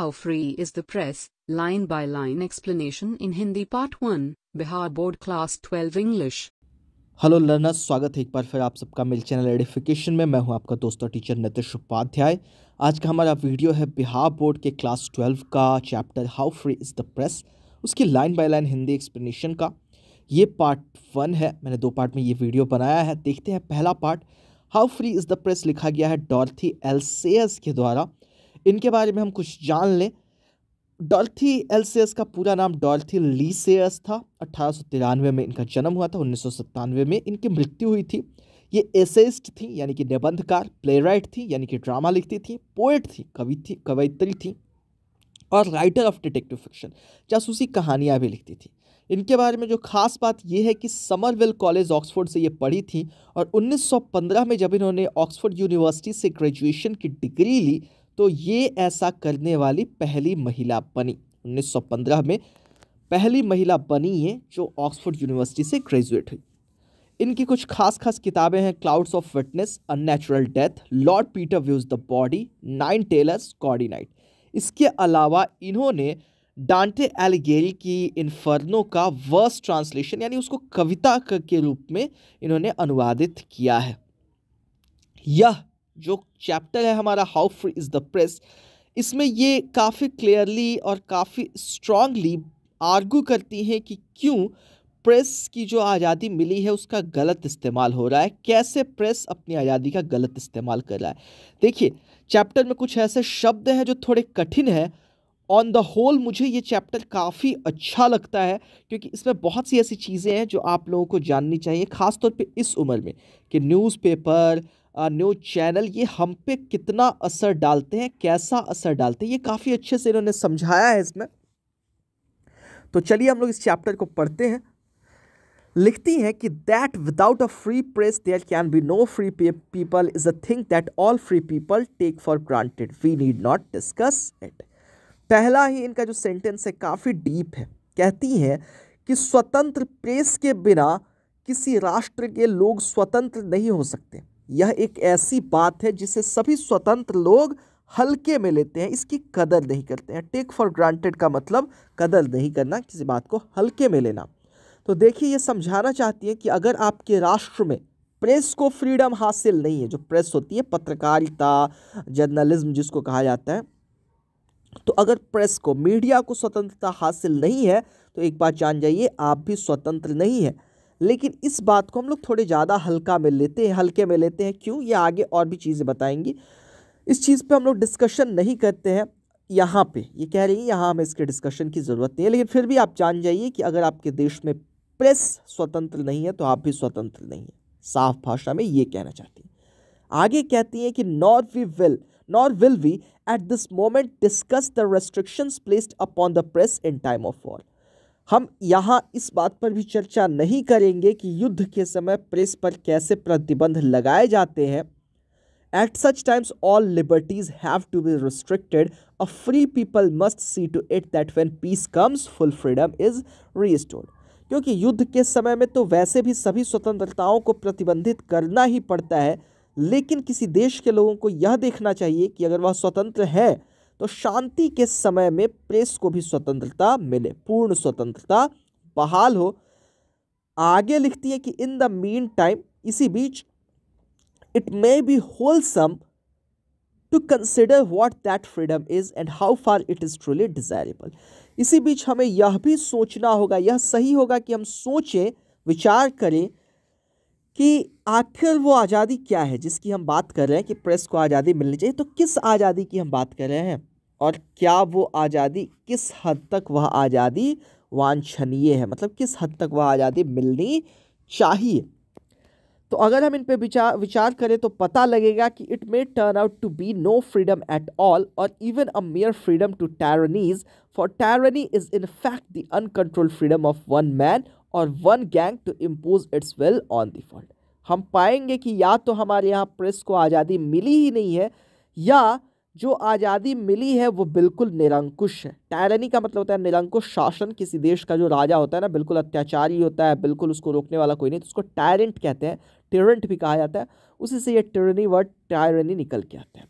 How free is the press? Line by line explanation in Hindi Part 1, Bihar Board Class 12 English. Hello learners स्वागत है एक बार फिर आप सबका मेरे चैनल एडिफिकेशन में मैं हूं आपका दोस्त और टीचर नितिश उपाध्याय आज का हमारा वीडियो है बिहार बोर्ड के क्लास ट्वेल्व का chapter how free is the press उसकी line by line Hindi explanation का ये पार्ट वन है मैंने दो पार्ट में ये वीडियो बनाया है देखते हैं पहला part how free is the press लिखा गया है डॉर्थी एलसेयस के द्वारा इनके बारे में हम कुछ जान लें डॉल्थी एलसीएस का पूरा नाम डॉल्थी लीसेस था अठारह में इनका जन्म हुआ था उन्नीस में इनकी मृत्यु हुई थी ये एसेस्ट थी यानी कि निबंधकार प्ले राइट थी यानी कि ड्रामा लिखती थी पोएट थी कवि थी कवयित्री थी और राइटर ऑफ डिटेक्टिव फिक्शन जासूसी कहानियाँ भी लिखती थी इनके बारे में जो खास बात यह है कि समरवेल कॉलेज ऑक्सफोर्ड से ये पढ़ी थी और 1915 में जब इन्होंने ऑक्सफोर्ड यूनिवर्सिटी से ग्रेजुएशन की डिग्री ली तो ये ऐसा करने वाली पहली महिला बनी 1915 में पहली महिला बनी ये जो ऑक्सफोर्ड यूनिवर्सिटी से ग्रेजुएट हुई इनकी कुछ खास खास किताबें हैं clouds of fitness unnatural death Lord Peter views the body nine tailors gaudy night इसके अलावा इन्होंने डांटे एलिगेल की इन्फर्नो का वर्स ट्रांसलेशन यानी उसको कविता के रूप में इन्होंने अनुवादित किया है यह जो चैप्टर है हमारा how free is the press इसमें ये काफ़ी क्लियरली और काफ़ी स्ट्रांगली आर्गू करती हैं कि क्यों प्रेस की जो आज़ादी मिली है उसका गलत इस्तेमाल हो रहा है कैसे प्रेस अपनी आज़ादी का गलत इस्तेमाल कर रहा है देखिए चैप्टर में कुछ ऐसे शब्द हैं जो थोड़े कठिन हैं ऑन द होल मुझे ये चैप्टर काफ़ी अच्छा लगता है क्योंकि इसमें बहुत सी ऐसी चीज़ें हैं जो आप लोगों को जाननी चाहिए ख़ासतौर पे इस उम्र में कि न्यूज़पेपर न्यूज़ चैनल ये हम पे कितना असर डालते हैं कैसा असर डालते हैं ये काफ़ी अच्छे से इन्होंने समझाया है इसमें तो चलिए हम लोग इस चैप्टर को पढ़ते हैं लिखती हैं कि that without a free press there can be no free people is a thing that all free people take for granted we need not discuss it पहला ही इनका जो सेंटेंस है काफ़ी डीप है कहती हैं कि स्वतंत्र प्रेस के बिना किसी राष्ट्र के लोग स्वतंत्र नहीं हो सकते यह एक ऐसी बात है जिसे सभी स्वतंत्र लोग हल्के में लेते हैं इसकी कदर नहीं करते हैं टेक फॉर ग्रांटेड का मतलब कदर नहीं करना किसी बात को हल्के में लेना तो देखिए ये समझाना चाहती है कि अगर आपके राष्ट्र में प्रेस को फ्रीडम हासिल नहीं है जो प्रेस होती है पत्रकारिता जर्नलिज्म जिसको कहा जाता है तो अगर प्रेस को मीडिया को स्वतंत्रता हासिल नहीं है तो एक बात जान जाइए आप भी स्वतंत्र नहीं है लेकिन इस बात को हम लोग थोड़े ज़्यादा हल्का में लेते हैं हल्के में लेते हैं क्यों ये आगे और भी चीज़ें बताएंगी इस चीज़ पे हम लोग डिस्कशन नहीं करते हैं यहाँ पे ये कह रही है यहाँ हमें इसके डिस्कशन की ज़रूरत नहीं है लेकिन फिर भी आप जान जाइए कि अगर आपके देश में प्रेस स्वतंत्र नहीं है तो आप भी स्वतंत्र नहीं हैं साफ भाषा में ये कहना चाहती हैं आगे कहती हैं कि not we will nor will we at this moment discuss the restrictions placed upon the press in time of war हम यहाँ इस बात पर भी चर्चा नहीं करेंगे कि युद्ध के समय प्रेस पर कैसे प्रतिबंध लगाए जाते हैं at such times all liberties have to be restricted a free people must see to it that when peace comes full freedom is restored. क्योंकि युद्ध के समय में तो वैसे भी सभी स्वतंत्रताओं को प्रतिबंधित करना ही पड़ता है लेकिन किसी देश के लोगों को यह देखना चाहिए कि अगर वह स्वतंत्र है तो शांति के समय में प्रेस को भी स्वतंत्रता मिले पूर्ण स्वतंत्रता बहाल हो आगे लिखती है कि इन द मीन टाइम इसी बीच it may be wholesome to consider what that freedom is and how far it is truly desirable इसी बीच हमें यह भी सोचना होगा यह सही होगा कि हम सोचें विचार करें कि आखिर वो आज़ादी क्या है जिसकी हम बात कर रहे हैं कि प्रेस को आज़ादी मिलनी चाहिए तो किस आज़ादी की हम बात कर रहे हैं और क्या वो आज़ादी किस हद तक वह आज़ादी वांछनीय है मतलब किस हद तक वह आज़ादी मिलनी चाहिए तो अगर हम इन पे विचार विचार करें तो पता लगेगा कि it may turn out to be no freedom at all और even a mere freedom to tyrannize for tyranny is in fact the uncontrolled freedom of one man or one gang to impose its well on the fault हम पाएंगे कि या तो हमारे यहाँ press को आज़ादी मिली ही नहीं है या जो आज़ादी मिली है वो बिल्कुल निरंकुश है टायरनी का मतलब होता है निरंकुश शासन किसी देश का जो राजा होता है ना बिल्कुल अत्याचारी होता है बिल्कुल उसको रोकने वाला कोई नहीं तो उसको टायरेंट कहते हैं टेरेंट भी कहा जाता है उसी से ये टेरनी वर्ड टायरनी निकल के आता है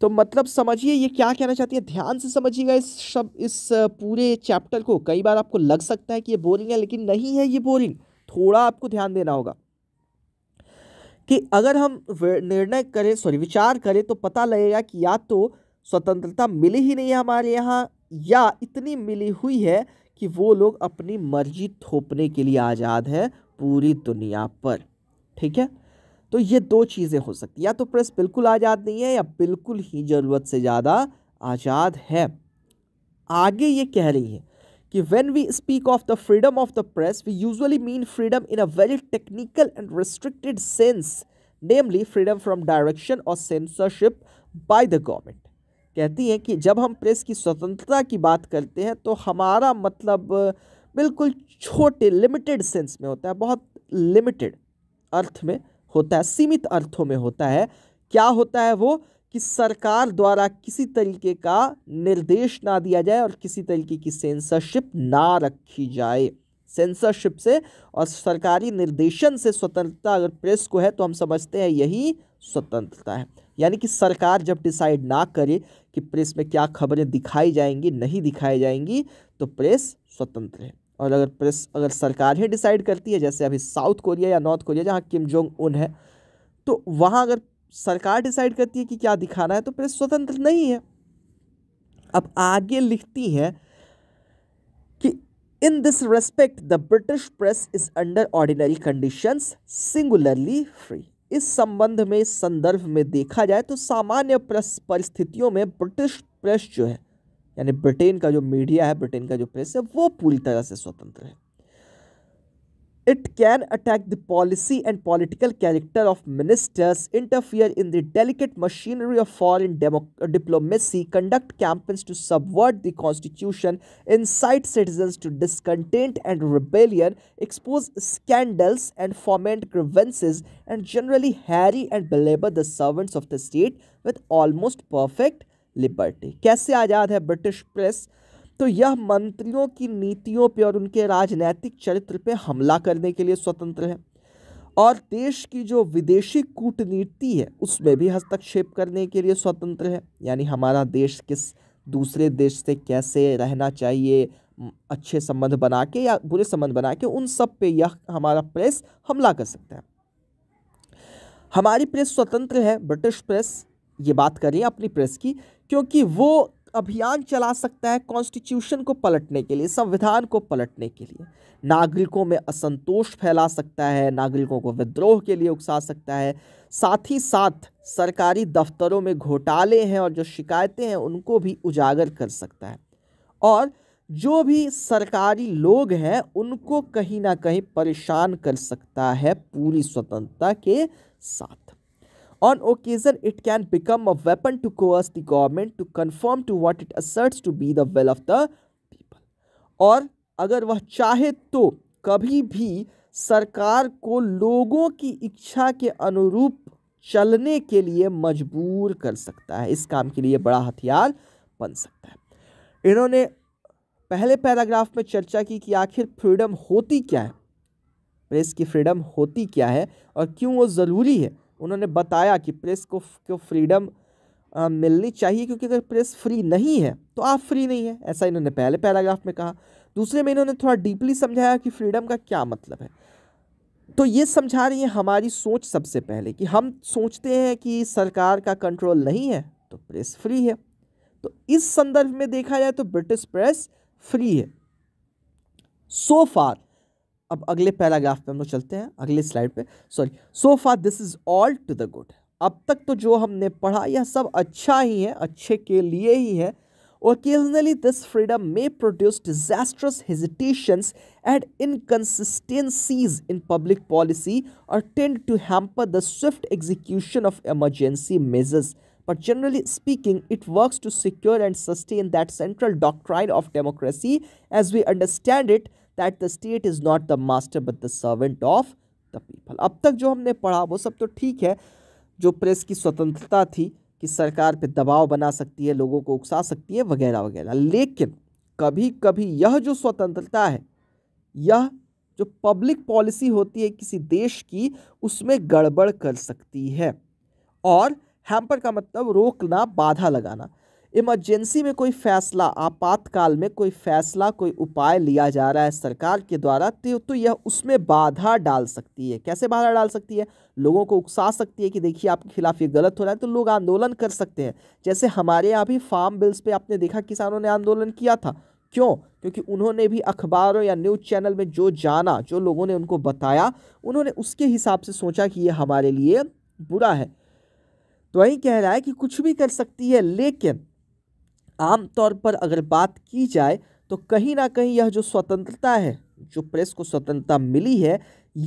तो मतलब समझिए ये क्या कहना चाहती है ध्यान से समझिएगा इस शब्द इस पूरे चैप्टर को कई बार आपको लग सकता है कि ये बोरिंग है लेकिन नहीं है ये बोरिंग थोड़ा आपको ध्यान देना होगा कि अगर हम निर्णय करें सॉरी विचार करें तो पता लगेगा कि या तो स्वतंत्रता मिली ही नहीं है हमारे यहाँ या इतनी मिली हुई है कि वो लोग अपनी मर्जी थोपने के लिए आज़ाद हैं पूरी दुनिया पर ठीक है तो ये दो चीज़ें हो सकती या तो प्रेस बिल्कुल आज़ाद नहीं है या बिल्कुल ही ज़रूरत से ज़्यादा आज़ाद है आगे ये कह रही है कि when we speak of the freedom of the press we usually mean freedom in a very technical and restricted sense namely freedom from direction or censorship by the government कहती हैं कि जब हम प्रेस की स्वतंत्रता की बात करते हैं तो हमारा मतलब बिल्कुल छोटे लिमिटेड सेंस में होता है बहुत लिमिटेड अर्थ में होता है सीमित अर्थों में होता है क्या होता है वो कि सरकार द्वारा किसी तरीके का निर्देश ना दिया जाए और किसी तरीके की सेंसरशिप ना रखी जाए सेंसरशिप से और सरकारी निर्देशन से स्वतंत्रता अगर प्रेस को है तो हम समझते हैं यही स्वतंत्रता है यानी कि सरकार जब डिसाइड ना करे कि प्रेस में क्या खबरें दिखाई जाएंगी नहीं दिखाई जाएंगी तो प्रेस स्वतंत्र है और अगर प्रेस अगर सरकार ही डिसाइड करती है जैसे अभी साउथ कोरिया या नॉर्थ कोरिया जहाँ किम जोंग उन है तो वहाँ अगर सरकार डिसाइड करती है कि क्या दिखाना है तो प्रेस स्वतंत्र नहीं है अब आगे लिखती है कि in this respect the British press is under ordinary condition singularly free इस संबंध में इस संदर्भ में देखा जाए तो सामान्य प्रेस परिस्थितियों में ब्रिटिश प्रेस जो है यानी ब्रिटेन का जो मीडिया है ब्रिटेन का जो प्रेस है वो पूरी तरह से स्वतंत्र है It can attack the policy and political character of ministers, interfere in the delicate machinery of foreign uh, diplomacy, conduct campaigns to subvert the constitution, incite citizens to discontent and rebellion, expose scandals and foment grievances, and generally harry and belabor the servants of the state with almost perfect liberty. कैसे आज़ाद है British press तो यह मंत्रियों की नीतियों पर और उनके राजनैतिक चरित्र पर हमला करने के लिए स्वतंत्र है और देश की जो विदेशी कूटनीति है उसमें भी हस्तक्षेप करने के लिए स्वतंत्र है यानी हमारा देश किस दूसरे देश से कैसे रहना चाहिए अच्छे संबंध बना के या बुरे संबंध बना के उन सब पे यह हमारा प्रेस हमला कर सकता है हमारी प्रेस स्वतंत्र है ब्रिटिश प्रेस ये बात कर रही है अपनी प्रेस की क्योंकि वो अभियान चला सकता है कॉन्स्टिट्यूशन को पलटने के लिए संविधान को पलटने के लिए नागरिकों में असंतोष फैला सकता है नागरिकों को विद्रोह के लिए उकसा सकता है साथ ही साथ सरकारी दफ्तरों में घोटाले हैं और जो शिकायतें हैं उनको भी उजागर कर सकता है और जो भी सरकारी लोग हैं उनको कहीं ना कहीं परेशान कर सकता है पूरी स्वतंत्रता के साथ On occasion, it can become a weapon to coerce the government to conform to what it asserts to be the will of the people. और अगर वह चाहे तो कभी भी सरकार को लोगों की इच्छा के अनुरूप चलने के लिए मजबूर कर सकता है इस काम के लिए बड़ा हथियार बन सकता है इन्होंने पहले पैराग्राफ में चर्चा की कि आखिर फ्रीडम होती क्या है प्रेस की फ्रीडम होती क्या है और क्यों वो ज़रूरी है उन्होंने बताया कि प्रेस को क्यों फ्रीडम आ, मिलनी चाहिए क्योंकि अगर प्रेस फ्री नहीं है तो आप फ्री नहीं है ऐसा इन्होंने पहले पैराग्राफ में कहा दूसरे में इन्होंने थोड़ा डीपली समझाया कि फ्रीडम का क्या मतलब है तो ये समझा रही है हमारी सोच सबसे पहले कि हम सोचते हैं कि सरकार का कंट्रोल नहीं है तो प्रेस फ्री है तो इस संदर्भ में देखा जाए तो ब्रिटिश प्रेस फ्री है सो so फार अब अगले पैराग्राफ पे हम लोग चलते हैं अगले स्लाइड पे sorry so far this is all to the good अब तक तो जो हमने पढ़ा यह सब अच्छा ही है अच्छे के लिए ही है occasionally this freedom may produce disastrous hesitation and inconsistencies in public policy और tend to hamper the swift execution of emergency measures but generally speaking it work to secure and sustain that central doctrine of democracy as we understand it that the state is not the master but the servant of the people अब तक जो हमने पढ़ा वो सब तो ठीक है जो प्रेस की स्वतंत्रता थी कि सरकार पे दबाव बना सकती है लोगों को उकसा सकती है वगैरह वगैरह लेकिन कभी कभी यह जो स्वतंत्रता है यह जो पब्लिक पॉलिसी होती है किसी देश की उसमें गड़बड़ कर सकती है और हैम्पर का मतलब रोकना बाधा लगाना इमरजेंसी में कोई फैसला आपातकाल में कोई फैसला कोई उपाय लिया जा रहा है सरकार के द्वारा तो, तो यह उसमें बाधा डाल सकती है कैसे बाधा डाल सकती है लोगों को उकसा सकती है कि देखिए आपके खिलाफ ये गलत हो रहा है तो लोग आंदोलन कर सकते हैं जैसे हमारे यहाँ भी फार्म बिल्स पर आपने देखा किसानों ने आंदोलन किया था क्यों क्योंकि उन्होंने भी अखबारों या न्यूज़ चैनल में जो जाना जो लोगों ने उनको बताया उन्होंने उसके हिसाब से सोचा कि ये हमारे लिए बुरा है तो वही कह रहा है कि कुछ भी कर सकती है लेकिन आम तौर पर अगर बात की जाए तो कहीं ना कहीं यह जो स्वतंत्रता है जो प्रेस को स्वतंत्रता मिली है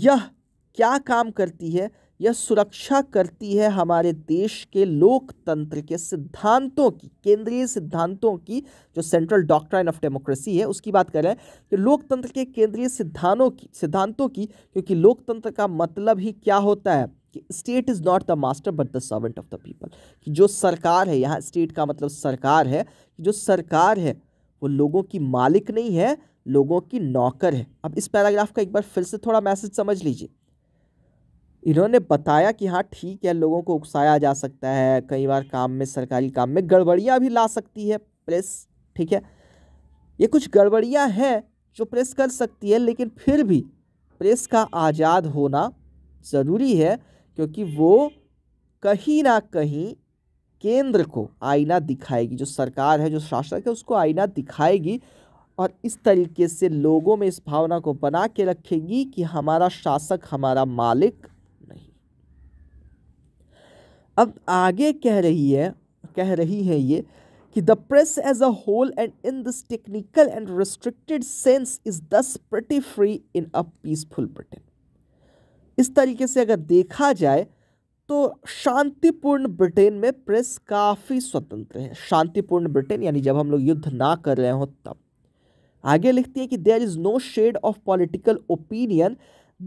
यह क्या काम करती है यह सुरक्षा करती है हमारे देश के लोकतंत्र के सिद्धांतों की केंद्रीय सिद्धांतों की जो सेंट्रल डॉक्ट्राइन ऑफ डेमोक्रेसी है उसकी बात कर रहे हैं कि लोकतंत्र के केंद्रीय सिद्धांतों की सिद्धांतों की क्योंकि लोकतंत्र का मतलब ही क्या होता है कि state is not the master but the servant of the people कि जो सरकार है यहाँ स्टेट का मतलब सरकार है कि जो सरकार है वो लोगों की मालिक नहीं है लोगों की नौकर है अब इस पैराग्राफ का एक बार फिर से थोड़ा मैसेज समझ लीजिए इन्होंने बताया कि हाँ ठीक है लोगों को उकसाया जा सकता है कई बार काम में सरकारी काम में गड़बड़ियाँ भी ला सकती है प्रेस ठीक है ये कुछ गड़बड़ियाँ हैं जो प्रेस कर सकती है लेकिन फिर भी प्रेस का आज़ाद होना ज़रूरी है क्योंकि वो कहीं ना कहीं केंद्र को आईना दिखाएगी जो सरकार है जो शासक है उसको आईना दिखाएगी और इस तरीके से लोगों में इस भावना को बना के रखेगी कि हमारा शासक हमारा मालिक नहीं अब आगे कह रही है कह रही है ये कि the press as a whole and in this technical and restricted sense is thus pretty free in a peaceful Britain इस तरीके से अगर देखा जाए तो शांतिपूर्ण ब्रिटेन में प्रेस काफ़ी स्वतंत्र है शांतिपूर्ण ब्रिटेन यानी जब हम लोग युद्ध ना कर रहे हो तब आगे लिखती है कि there is no shade of political opinion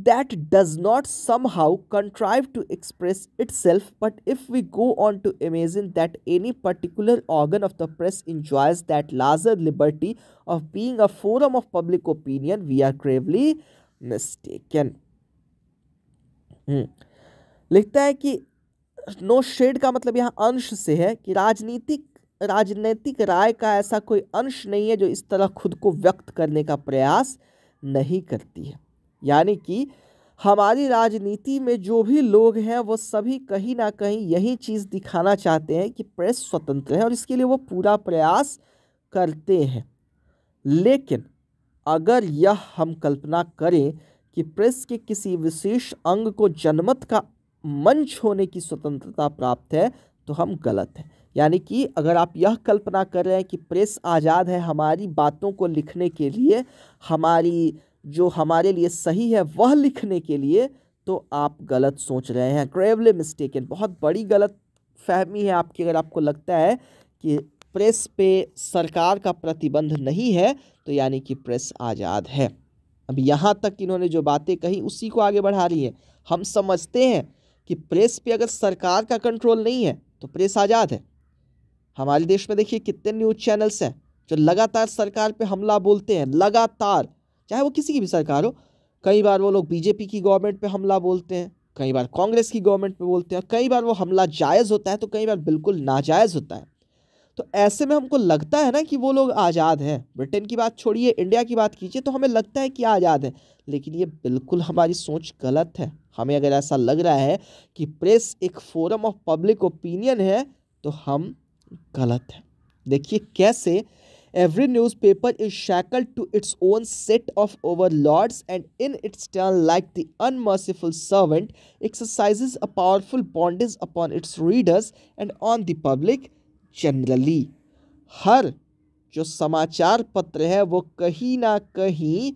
that does not somehow contrive to express itself but if we go on to imagine that any particular organ of the press enjoys that larger liberty of being a forum of public opinion we are gravely mistaken hmm. लिखता है कि no shade का मतलब यहाँ अंश से है कि राजनीतिक राजनीतिक राय का ऐसा कोई अंश नहीं है जो इस तरह खुद को व्यक्त करने का प्रयास नहीं करती है यानी कि हमारी राजनीति में जो भी लोग हैं वो सभी कहीं ना कहीं यही चीज़ दिखाना चाहते हैं कि प्रेस स्वतंत्र है और इसके लिए वो पूरा प्रयास करते हैं लेकिन अगर यह हम कल्पना करें कि प्रेस के किसी विशेष अंग को जनमत का मंच होने की स्वतंत्रता प्राप्त है तो हम गलत हैं यानी कि अगर आप यह कल्पना कर रहे हैं कि प्रेस आज़ाद है हमारी बातों को लिखने के लिए हमारी जो हमारे लिए सही है वह लिखने के लिए तो आप गलत सोच रहे हैं ग्रेवली मिस्टेक बहुत बड़ी गलत फहमी है आपकी अगर आपको लगता है कि प्रेस पे सरकार का प्रतिबंध नहीं है तो यानी कि प्रेस आज़ाद है अब यहाँ तक इन्होंने जो बातें कही उसी को आगे बढ़ा रही है हम समझते हैं कि प्रेस पे अगर सरकार का कंट्रोल नहीं है तो प्रेस आज़ाद है हमारे देश में देखिए कितने न्यूज़ चैनल्स हैं जो लगातार सरकार पे हमला बोलते हैं लगातार चाहे वो किसी की भी सरकार हो कई बार वो लोग बीजेपी की गवर्नमेंट पे हमला बोलते हैं कई बार कांग्रेस की गवर्नमेंट पे बोलते हैं कई बार वो हमला जायज़ होता है तो कई बार बिल्कुल नाजायज़ होता है तो ऐसे में हमको लगता है ना कि वो लोग आज़ाद हैं ब्रिटेन की बात छोड़िए इंडिया की बात कीजिए तो हमें लगता है कि आज़ाद है लेकिन ये बिल्कुल हमारी सोच गलत है हमें अगर ऐसा लग रहा है कि प्रेस एक फोरम ऑफ पब्लिक ओपिनियन है तो हम गलत हैं देखिए कैसे every newspaper is shackle to its own set of overlords and in its turn like the unmerciful servant exercise a powerful bondage upon its readers and on the public generally हर जो समाचार पत्र है वो कहीं ना कहीं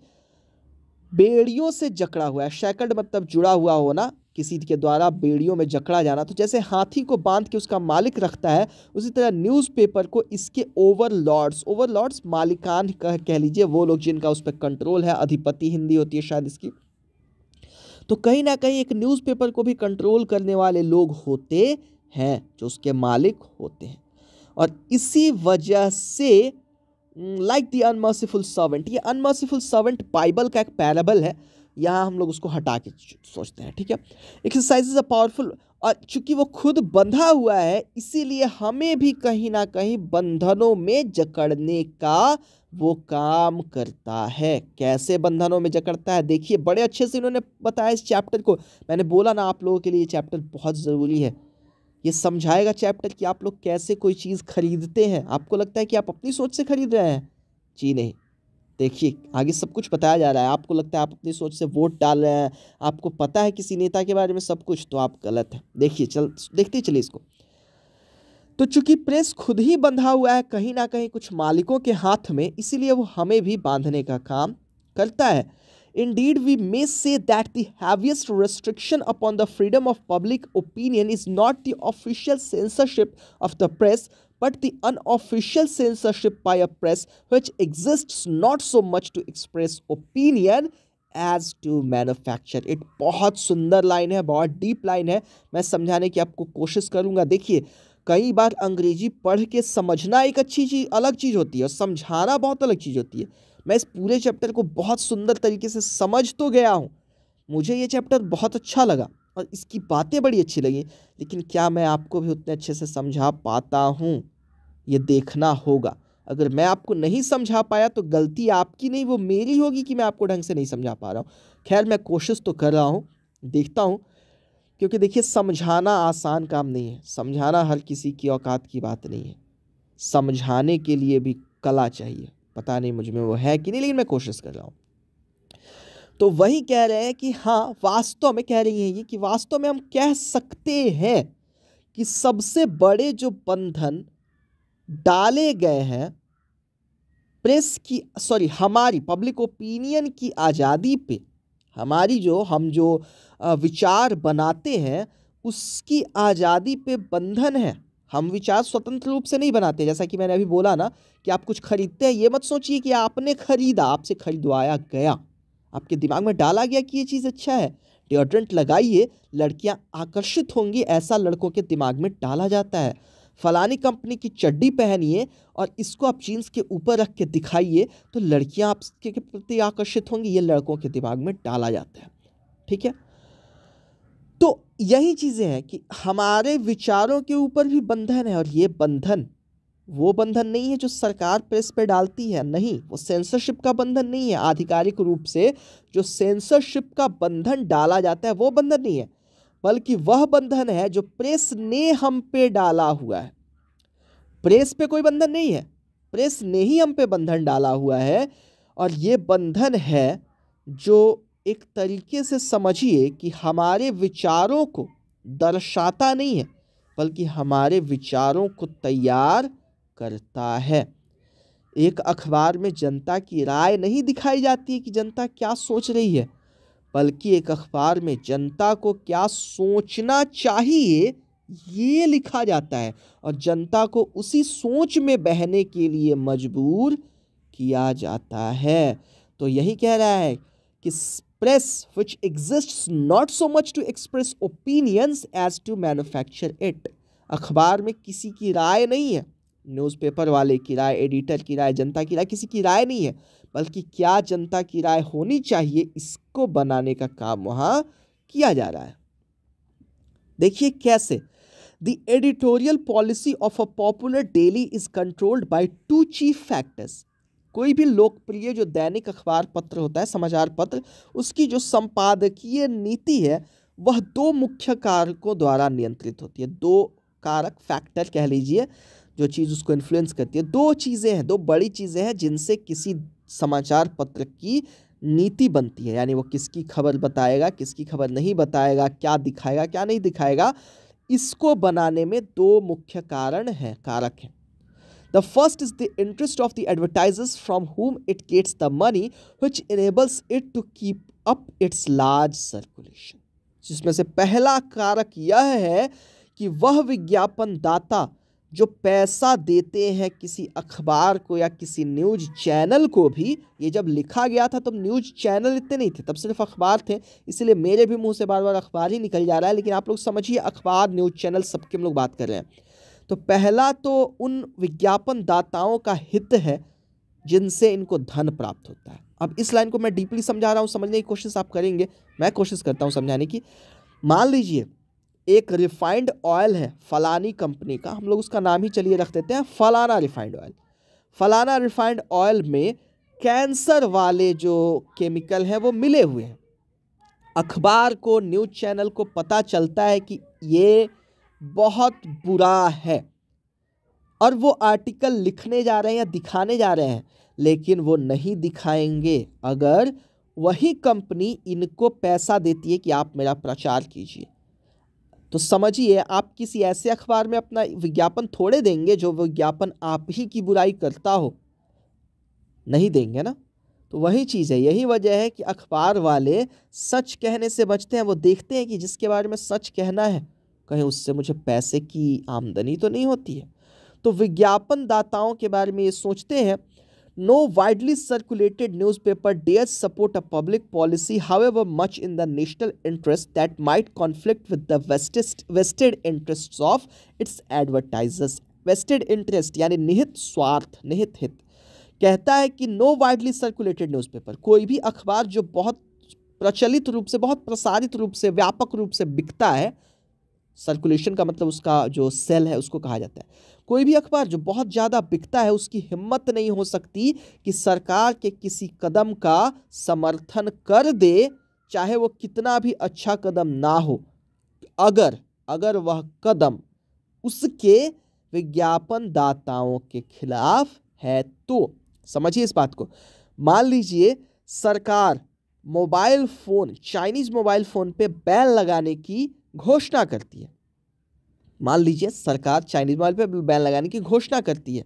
बेड़ियों से जकड़ा हुआ है शैकड मतलब जुड़ा हुआ हो ना किसी के द्वारा बेड़ियों में जकड़ा जाना तो जैसे हाथी को बांध के उसका मालिक रखता है उसी तरह न्यूज़पेपर को इसके ओवर लॉर्ड्स ओवर लॉर्ड्स मालिकान कह कह लीजिए वो लोग जिनका उस पर कंट्रोल है अधिपति हिंदी होती है शायद इसकी तो कहीं ना कहीं एक न्यूज़पेपर को भी कंट्रोल करने वाले लोग होते हैं जो उसके मालिक होते हैं और इसी वजह से लाइक द अनमर्सीफुल सर्वेंट ये अनमर्सीफुल सर्वेंट बाइबल का एक पैराबल है यहाँ हम लोग उसको हटा के सोचते हैं ठीक है एक्सरसाइज इज़ अ पावरफुल और चूंकि वो खुद बंधा हुआ है इसीलिए हमें भी कहीं ना कहीं बंधनों में जकड़ने का वो काम करता है कैसे बंधनों में जकड़ता है देखिए बड़े अच्छे से इन्होंने बताया इस चैप्टर को मैंने बोला ना आप लोगों के लिए ये चैप्टर बहुत ज़रूरी है ये समझाएगा चैप्टर कि आप लोग कैसे कोई चीज़ खरीदते हैं आपको लगता है कि आप अपनी सोच से खरीद रहे हैं जी नहीं देखिए आगे सब कुछ बताया जा रहा है आपको लगता है आप अपनी सोच से वोट डाल रहे हैं आपको पता है किसी नेता के बारे में सब कुछ तो आप गलत हैं देखिए चल देखते चलिए इसको तो चूंकि प्रेस खुद ही बंधा हुआ है कहीं ना कहीं कुछ मालिकों के हाथ में इसीलिए वो हमें भी बांधने का काम करता है Indeed, we may say that the heaviest restriction upon the freedom of public opinion is not the official censorship of the press, but the unofficial censorship by a press which exists not so much to express opinion as to manufacture it बहुत सुंदर line है बहुत deep line है मैं समझाने की आपको कोशिश करूँगा देखिए कई बार अंग्रेजी पढ़ के समझना एक अच्छी चीज़ अलग चीज़ होती है और समझाना बहुत अलग चीज़ होती है मैं इस पूरे चैप्टर को बहुत सुंदर तरीके से समझ तो गया हूँ मुझे ये चैप्टर बहुत अच्छा लगा और इसकी बातें बड़ी अच्छी लगी लेकिन क्या मैं आपको भी उतने अच्छे से समझा पाता हूँ ये देखना होगा अगर मैं आपको नहीं समझा पाया तो गलती आपकी नहीं वो मेरी होगी कि मैं आपको ढंग से नहीं समझा पा रहा हूँ खैर मैं कोशिश तो कर रहा हूँ देखता हूँ क्योंकि देखिए समझाना आसान काम नहीं है समझाना हर किसी की औकात की बात नहीं है समझाने के लिए भी कला चाहिए पता नहीं मुझ में वो है कि नहीं लेकिन मैं कोशिश कर रहा हूँ तो वही कह रहे हैं कि हाँ वास्तव में कह रही है ये कि वास्तव में हम कह सकते हैं कि सबसे बड़े जो बंधन डाले गए हैं प्रेस की सॉरी हमारी पब्लिक ओपिनियन की आज़ादी पे हमारी जो हम जो विचार बनाते हैं उसकी आज़ादी पे बंधन है हम विचार स्वतंत्र रूप से नहीं बनाते जैसा कि मैंने अभी बोला ना कि आप कुछ खरीदते हैं ये मत सोचिए कि आपने खरीदा आपसे खरीदवाया गया आपके दिमाग में डाला गया कि ये चीज़ अच्छा है डिओड्रेंट लगाइए लड़कियां आकर्षित होंगी ऐसा लड़कों के दिमाग में डाला जाता है फलानी कंपनी की चड्डी पहनिए और इसको आप जीन्स के ऊपर रख के दिखाइए तो लड़कियां आपके प्रति आकर्षित होंगी ये लड़कों के दिमाग में डाला जाता है ठीक है तो यही चीज़ें हैं कि हमारे विचारों के ऊपर भी बंधन है और ये बंधन वो बंधन नहीं है जो सरकार प्रेस पे डालती है नहीं वो सेंसरशिप का बंधन नहीं है आधिकारिक रूप से जो सेंसरशिप का बंधन डाला जाता है वो बंधन नहीं है बल्कि वह बंधन है जो प्रेस ने हम पे डाला हुआ है प्रेस पे कोई बंधन नहीं है प्रेस ने ही हम पे बंधन डाला हुआ है और ये बंधन है जो एक तरीके से समझिए कि हमारे विचारों को दर्शाता नहीं है बल्कि हमारे विचारों को तैयार करता है एक अखबार में जनता की राय नहीं दिखाई जाती है कि जनता क्या सोच रही है बल्कि एक अखबार में जनता को क्या सोचना चाहिए ये लिखा जाता है और जनता को उसी सोच में बहने के लिए मजबूर किया जाता है तो यही कह रहा है कि press which exist not so much to express opinions as to manufacture it अखबार में किसी की राय नहीं है न्यूज पेपर वाले की राय एडिटर की राय जनता की राय किसी की राय नहीं है बल्कि क्या जनता की राय होनी चाहिए इसको बनाने का काम वहाँ किया जा रहा है देखिए कैसे the editorial policy of a popular daily is controlled by two chief factors कोई भी लोकप्रिय जो दैनिक अखबार पत्र होता है समाचार पत्र उसकी जो संपादकीय नीति है वह दो मुख्य कारकों द्वारा नियंत्रित होती है दो कारक फैक्टर कह लीजिए जो चीज़ उसको इन्फ्लुएंस करती है दो चीज़ें हैं दो बड़ी चीज़ें हैं जिनसे किसी समाचार पत्र की नीति बनती है यानी वो किसकी खबर बताएगा किसकी खबर नहीं बताएगा क्या दिखाएगा क्या नहीं दिखाएगा इसको बनाने में दो मुख्य कारण हैं कारक हैं The first is the interest of the advertisers from whom it gets the money, which enables it to keep up its large circulation. जिसमें से पहला कारक यह है कि वह विज्ञापन दाता जो पैसा देते हैं किसी अखबार को या किसी न्यूज चैनल को भी ये जब लिखा गया था तब न्यूज चैनल इतने नहीं थे तब सिर्फ अखबार थे इसलिए मेरे भी मुंह से बार बार अखबार ही निकल जा रहा है लेकिन आप लोग समझिए अखबार न्यूज चैनल सबके हम लोग बात कर रहे हैं तो पहला तो उन विज्ञापन दाताओं का हित है जिनसे इनको धन प्राप्त होता है अब इस लाइन को मैं डीपली समझा रहा हूँ समझने की कोशिश आप करेंगे मैं कोशिश करता हूँ समझाने की मान लीजिए एक रिफाइंड ऑयल है फलानी कंपनी का हम लोग उसका नाम ही चलिए रख देते हैं फलाना रिफाइंड ऑयल फलाना रिफाइंड ऑयल में कैंसर वाले जो केमिकल हैं वो मिले हुए हैं अखबार को न्यूज़ चैनल को पता चलता है कि ये बहुत बुरा है और वो आर्टिकल लिखने जा रहे हैं या दिखाने जा रहे हैं लेकिन वो नहीं दिखाएंगे अगर वही कंपनी इनको पैसा देती है कि आप मेरा प्रचार कीजिए तो समझिए आप किसी ऐसे अखबार में अपना विज्ञापन थोड़े देंगे जो विज्ञापन आप ही की बुराई करता हो नहीं देंगे ना तो वही चीज़ है यही वजह है कि अखबार वाले सच कहने से बचते हैं वो देखते हैं कि जिसके बारे में सच कहना है कहीं उससे मुझे पैसे की आमदनी तो नहीं होती है तो विज्ञापन दाताओं के बारे में ये सोचते हैं no widely circulated newspaper dare support a public policy how much in the national interest that might conflict with the vestest vested interest of its advertisers vested interest यानी निहित स्वार्थ निहित हित कहता है कि नो वाइडली सर्कुलेटेड न्यूज़पेपर कोई भी अखबार जो बहुत प्रचलित रूप से बहुत प्रसारित रूप से व्यापक रूप से बिकता है सर्कुलेशन का मतलब उसका जो सेल है उसको कहा जाता है कोई भी अखबार जो बहुत ज़्यादा बिकता है उसकी हिम्मत नहीं हो सकती कि सरकार के किसी कदम का समर्थन कर दे चाहे वो कितना भी अच्छा कदम ना हो अगर अगर वह कदम उसके विज्ञापन दाताओं के खिलाफ है तो समझिए इस बात को मान लीजिए सरकार mobile phone Chinese mobile phone पे बैन लगाने की घोषणा करती है मान लीजिए सरकार चाइनीज़ मोबाइल पर बैन लगाने की घोषणा करती है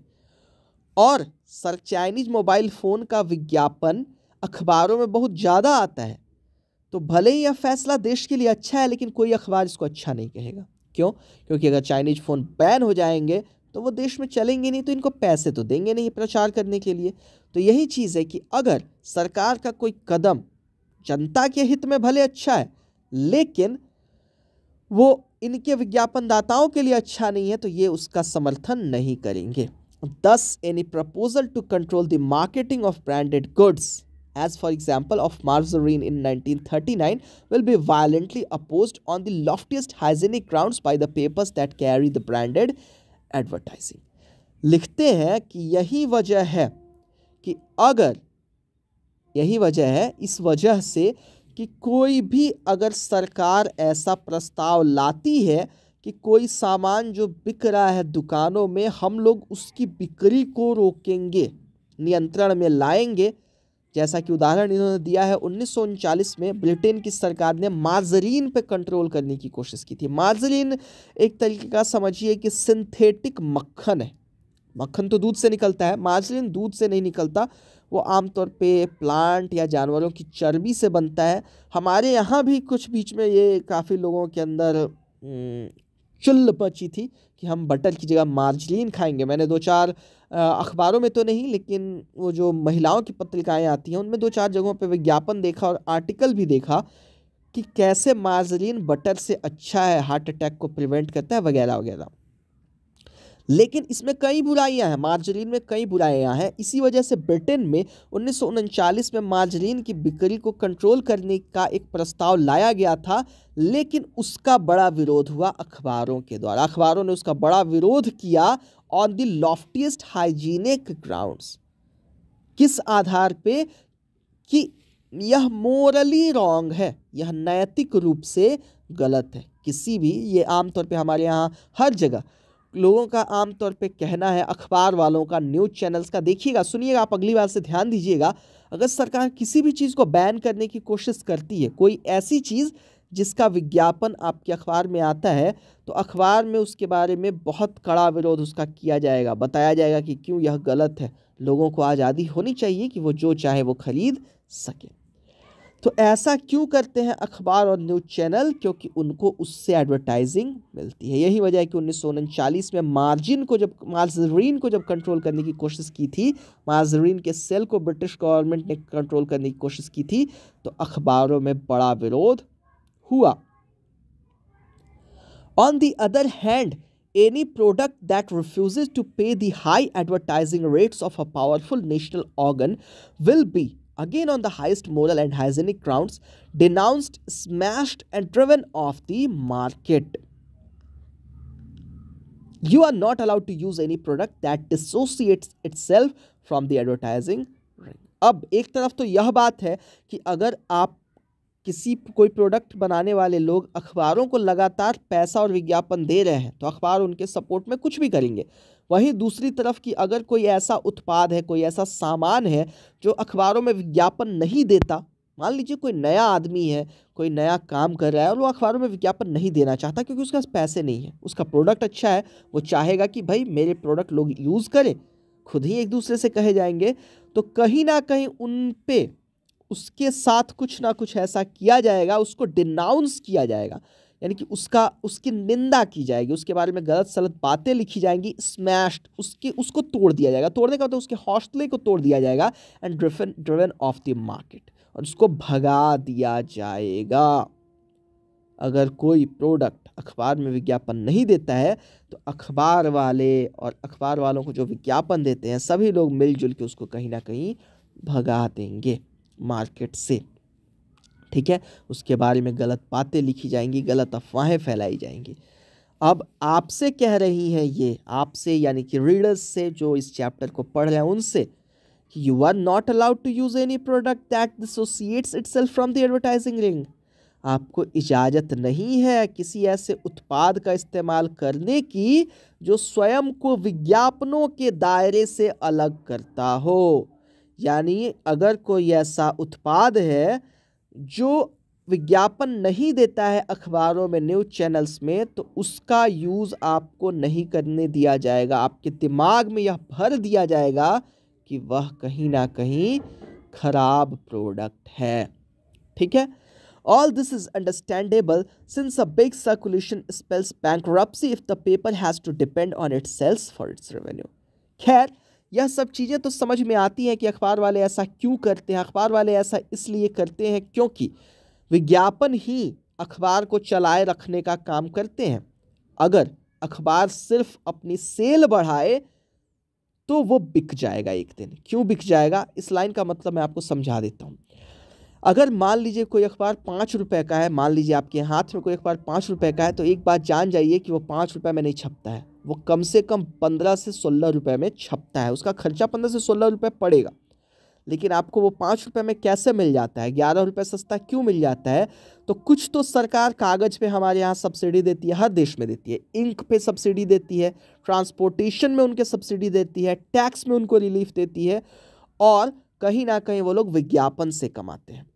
और सर चाइनीज़ मोबाइल फ़ोन का विज्ञापन अखबारों में बहुत ज़्यादा आता है तो भले ही यह फैसला देश के लिए अच्छा है लेकिन कोई अखबार इसको अच्छा नहीं कहेगा क्यों क्योंकि अगर चाइनीज़ फ़ोन बैन हो जाएंगे तो वो देश में चलेंगे नहीं तो इनको पैसे तो देंगे नहीं प्रचार करने के लिए तो यही चीज़ है कि अगर सरकार का कोई कदम जनता के हित में भले अच्छा है लेकिन वो इनके विज्ञापनदाताओं के लिए अच्छा नहीं है तो ये उसका समर्थन नहीं करेंगे thus any proposal to control the marketing of branded goods as for example of margarine in nineteen thirty nine will be violently oppose on the loftiest hygienic ground by the papers that carry the branded advertising लिखते हैं कि यही वजह है कि अगर यही वजह है इस वजह से कि कोई भी अगर सरकार ऐसा प्रस्ताव लाती है कि कोई सामान जो बिक रहा है दुकानों में हम लोग उसकी बिक्री को रोकेंगे नियंत्रण में लाएंगे जैसा कि उदाहरण इन्होंने दिया है उन्नीस में ब्रिटेन की सरकार ने माजरीन पर कंट्रोल करने की कोशिश की थी माजरीन एक तरीके का समझिए कि सिंथेटिक मक्खन है मक्खन तो दूध से निकलता है माजरीन दूध से नहीं निकलता वो आमतौर पे प्लांट या जानवरों की चर्बी से बनता है हमारे यहाँ भी कुछ बीच में ये काफ़ी लोगों के अंदर हम्म, चुल्ल पची थी कि हम बटर की जगह मार्जरीन खाएंगे मैंने दो चार अखबारों में तो नहीं लेकिन वो जो महिलाओं की पत्रिकाएँ आती हैं उनमें दो चार जगहों पर विज्ञापन देखा और आर्टिकल भी देखा कि कैसे मार्जरीन बटर से अच्छा है हार्ट अटैक को प्रिवेंट करता है वगैरह वगैरह लेकिन इसमें कई बुराइयां हैं मार्जरीन में कई बुराइयां हैं इसी वजह से ब्रिटेन में उन्नीस में मार्जरीन की बिक्री को कंट्रोल करने का एक प्रस्ताव लाया गया था लेकिन उसका बड़ा विरोध हुआ अखबारों के द्वारा अखबारों ने उसका बड़ा विरोध किया on the loftiest hygienic ground किस आधार पे कि यह मोरली रॉन्ग है यह नैतिक रूप से गलत है किसी भी ये आमतौर पे हमारे यहाँ हर जगह लोगों का आमतौर पे कहना है अखबार वालों का न्यूज़ चैनल्स का देखिएगा सुनिएगा आप अगली बार से ध्यान दीजिएगा अगर सरकार किसी भी चीज़ को बैन करने की कोशिश करती है कोई ऐसी चीज़ जिसका विज्ञापन आपके अखबार में आता है तो अखबार में उसके बारे में बहुत कड़ा विरोध उसका किया जाएगा बताया जाएगा कि क्यों यह गलत है लोगों को आज़ादी होनी चाहिए कि वो जो चाहे वो खरीद सकें तो ऐसा क्यों करते हैं अखबार और न्यूज़ चैनल क्योंकि उनको उससे एडवर्टाइजिंग मिलती है यही वजह है कि उन्नीस में मार्जिन को जब मार्जरीन को जब कंट्रोल करने की कोशिश की थी मार्जरीन के सेल को ब्रिटिश गवर्नमेंट ने कंट्रोल करने की कोशिश की थी तो अखबारों में बड़ा विरोध हुआ on the other hand any product that refuse to pay the high advertising rates of a powerful national organ will be again on the highest moral and hygienic grounds, denounced, smashed, and driven off the market. You are not allowed to use any product that dissociates itself from the advertising अब एक तरफ तो यह बात है कि अगर आप किसी कोई प्रोडक्ट बनाने वाले लोग अखबारों को लगातार पैसा और विज्ञापन दे रहे हैं तो अखबार उनके सपोर्ट में कुछ भी करेंगे वहीं दूसरी तरफ कि अगर कोई ऐसा उत्पाद है कोई ऐसा सामान है जो अखबारों में विज्ञापन नहीं देता मान लीजिए कोई नया आदमी है कोई नया काम कर रहा है और वो अखबारों में विज्ञापन नहीं देना चाहता क्योंकि उसके पास पैसे नहीं है उसका प्रोडक्ट अच्छा है वो चाहेगा कि भाई मेरे प्रोडक्ट लोग यूज़ करें खुद ही एक दूसरे से कहे जाएंगे तो कहीं ना कहीं उन पर उसके साथ कुछ ना कुछ ऐसा किया जाएगा उसको डिनाउंस किया जाएगा यानी कि उसका उसकी निंदा की जाएगी उसके बारे में गलत सलत बातें लिखी जाएंगी स्मैश्ड उसके उसको तोड़ दिया जाएगा तोड़ने का मतलब उसके हौसले को तोड़ दिया जाएगा and driven driven of the market और उसको भगा दिया जाएगा अगर कोई प्रोडक्ट अखबार में विज्ञापन नहीं देता है तो अखबार वाले और अखबार वालों को जो विज्ञापन देते हैं सभी लोग मिलजुल के उसको कहीं ना कहीं भगा देंगे मार्केट से ठीक है उसके बारे में गलत बातें लिखी जाएंगी गलत अफवाहें फैलाई जाएंगी अब आपसे कह रही हैं ये आपसे यानी कि रीडर्स से जो इस चैप्टर को पढ़ रहे हैं उनसे कि you are not allowed to use any product that associates itself from the advertising ring आपको इजाज़त नहीं है किसी ऐसे उत्पाद का इस्तेमाल करने की जो स्वयं को विज्ञापनों के दायरे से अलग करता हो यानी अगर कोई ऐसा उत्पाद है जो विज्ञापन नहीं देता है अखबारों में न्यूज चैनल्स में तो उसका यूज़ आपको नहीं करने दिया जाएगा आपके दिमाग में यह भर दिया जाएगा कि वह कहीं ना कहीं खराब प्रोडक्ट है ठीक है all this is understandable since a big circulation spells bank if the paper has to depend on it sales for its revenue खैर यह सब चीज़ें तो समझ में आती हैं कि अखबार वाले ऐसा क्यों करते हैं अखबार वाले ऐसा इसलिए करते हैं क्योंकि विज्ञापन ही अखबार को चलाए रखने का काम करते हैं अगर अखबार सिर्फ अपनी सेल बढ़ाए तो वो बिक जाएगा एक दिन क्यों बिक जाएगा इस लाइन का मतलब मैं आपको समझा देता हूँ अगर मान लीजिए कोई अखबार पाँच रुपये का है मान लीजिए आपके हाथ में कोई अखबार पाँच रुपये का है तो एक बात जान जाइए कि वो पाँच रुपये में नहीं छपता है वो कम से कम पंद्रह से सोलह रुपये में छपता है उसका खर्चा पंद्रह से सोलह रुपये पड़ेगा लेकिन आपको वो पाँच रुपये में कैसे मिल जाता है ग्यारह रुपये सस्ता क्यों मिल जाता है तो कुछ तो सरकार कागज़ पे हमारे यहाँ सब्सिडी देती है हर देश में देती है इंक पे सब्सिडी देती है ट्रांसपोर्टेशन में उनके सब्सिडी देती है टैक्स में उनको रिलीफ देती है और कहीं ना कहीं वो लोग विज्ञापन से कमाते हैं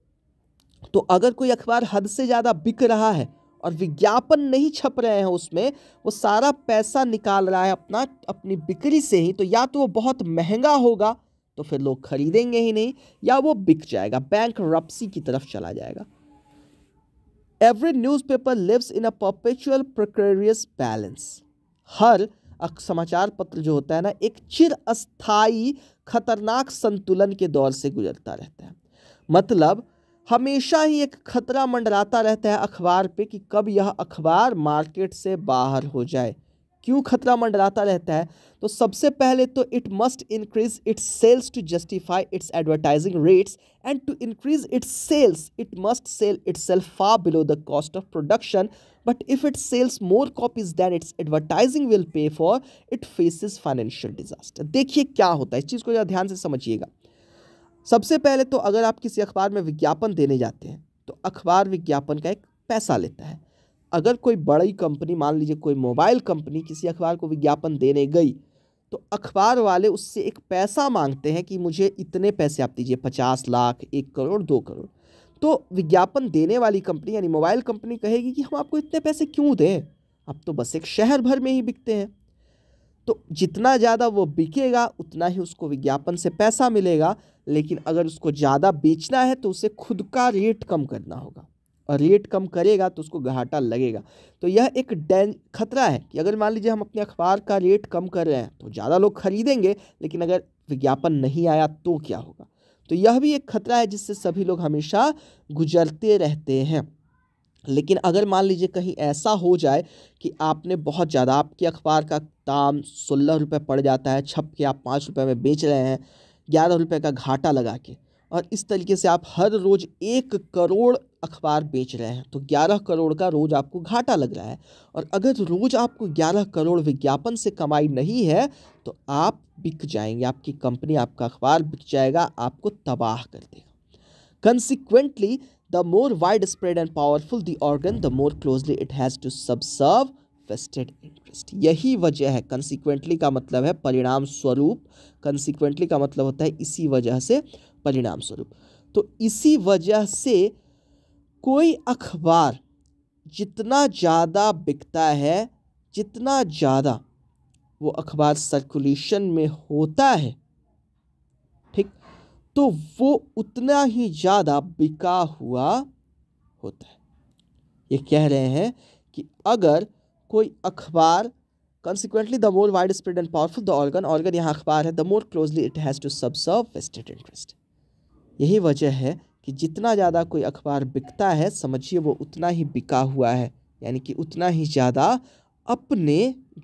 तो अगर कोई अखबार हद से ज़्यादा बिक रहा है और विज्ञापन नहीं छप रहे हैं उसमें वो सारा पैसा निकाल रहा है अपना अपनी बिक्री से ही तो या तो वो बहुत महंगा होगा तो फिर लोग खरीदेंगे ही नहीं या वो बिक जाएगा बैंक रपसी की तरफ चला जाएगा every newspaper lives in a perpetual precarious balance हर समाचार पत्र जो होता है ना एक चिर अस्थाई खतरनाक संतुलन के दौर से गुजरता रहता है मतलब हमेशा ही एक खतरा मंडराता रहता है अखबार पे कि कब यह अखबार मार्केट से बाहर हो जाए क्यों खतरा मंडराता रहता है तो सबसे पहले तो it must increase its sales to justify its advertising rates and to increase its sales it must sell itself far below the cost of production but if it sells more copies than its advertising will pay for it faces financial disaster देखिए क्या होता है इस चीज़ को ध्यान से समझिएगा सबसे पहले तो अगर आप किसी अखबार में विज्ञापन देने जाते हैं तो अखबार विज्ञापन का एक पैसा लेता है अगर कोई बड़ी कंपनी मान लीजिए कोई मोबाइल कंपनी किसी अखबार को विज्ञापन देने गई तो अखबार वाले उससे एक पैसा मांगते हैं कि मुझे इतने पैसे आप दीजिए पचास लाख एक करोड़ दो करोड़ तो विज्ञापन देने वाली कंपनी यानी मोबाइल कंपनी कहेगी कि हम आपको इतने पैसे क्यों दें अब तो बस एक शहर भर में ही बिकते हैं तो जितना ज़्यादा वो बिकेगा उतना ही उसको विज्ञापन से पैसा मिलेगा लेकिन अगर उसको ज़्यादा बेचना है तो उसे खुद का रेट कम करना होगा और रेट कम करेगा तो उसको घाटा लगेगा तो यह एक डें खतरा है कि अगर मान लीजिए हम अपने अखबार का रेट कम कर रहे हैं तो ज़्यादा लोग खरीदेंगे लेकिन अगर विज्ञापन नहीं आया तो क्या होगा तो यह भी एक खतरा है जिससे सभी लोग हमेशा गुजरते रहते हैं लेकिन अगर मान लीजिए कहीं ऐसा हो जाए कि आपने बहुत ज़्यादा आपके अखबार का ताम सोलह रुपये पड़ जाता है छप के आप पाँच रुपये में बेच रहे हैं ग्यारह रुपये का घाटा लगा के और इस तरीके से आप हर रोज़ एक करोड़ अखबार बेच रहे हैं तो ग्यारह करोड़ का रोज़ आपको घाटा लग रहा है और अगर रोज़ आपको ग्यारह करोड़ विज्ञापन से कमाई नहीं है तो आप बिक जाएंगे आपकी कंपनी आपका अखबार बिक जाएगा आपको तबाह कर देगा consequently the more widespread and powerful the organ the more closely it has to subserve vested interest यही वजह है कंसिक्वेंटली का मतलब है परिणाम स्वरूप कंसिक्वेंटली का मतलब होता है इसी वजह से परिणाम स्वरूप तो इसी वजह से कोई अखबार जितना ज़्यादा बिकता है जितना ज़्यादा वो अखबार सर्कुलेशन में होता है ठीक तो वो उतना ही ज़्यादा बिका हुआ होता है ये कह रहे हैं कि अगर कोई अखबार the more widespread and powerful the organ organ यहाँ अखबार है the more closely it has to subserve vested interest यही वजह है कि जितना ज़्यादा कोई अखबार बिकता है समझिए वो उतना ही बिका हुआ है यानी कि उतना ही ज़्यादा अपने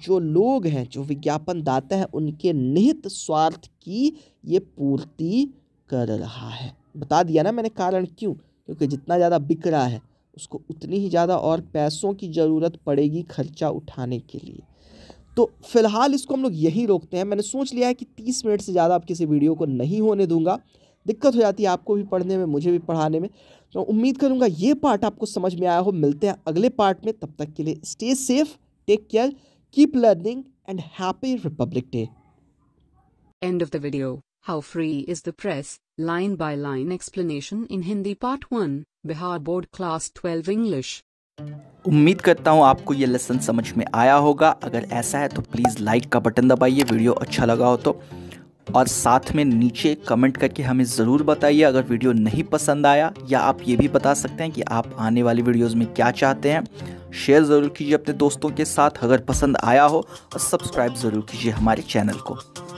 जो लोग हैं जो विज्ञापन दाता हैं उनके निहित स्वार्थ की ये पूर्ति कर रहा है बता दिया ना मैंने कारण क्यों क्योंकि जितना ज़्यादा बिक रहा है उसको उतनी ही ज़्यादा और पैसों की ज़रूरत पड़ेगी खर्चा उठाने के लिए तो फिलहाल इसको हम लोग यहीं रोकते हैं मैंने सोच लिया है कि तीस मिनट से ज़्यादा आप किसी वीडियो को नहीं होने दूंगा दिक्कत हो जाती है आपको भी पढ़ने में मुझे भी पढ़ाने में तो उम्मीद करूँगा ये पार्ट आपको समझ में आया हो मिलते हैं अगले पार्ट में तब तक के लिए stay safe take care keep learning and happy republic day end of the video how free is the press Line by line explanation in Hindi Part 1, Bihar Board Class 12 English. उम्मीद करता हूँ आपको ये लेसन समझ में आया होगा अगर ऐसा है तो प्लीज़ लाइक का बटन दबाइए वीडियो अच्छा लगा हो तो और साथ में नीचे कमेंट करके हमें ज़रूर बताइए अगर वीडियो नहीं पसंद आया या आप ये भी बता सकते हैं कि आप आने वाली वीडियोस में क्या चाहते हैं शेयर ज़रूर कीजिए अपने दोस्तों के साथ अगर पसंद आया हो और सब्सक्राइब ज़रूर कीजिए हमारे चैनल को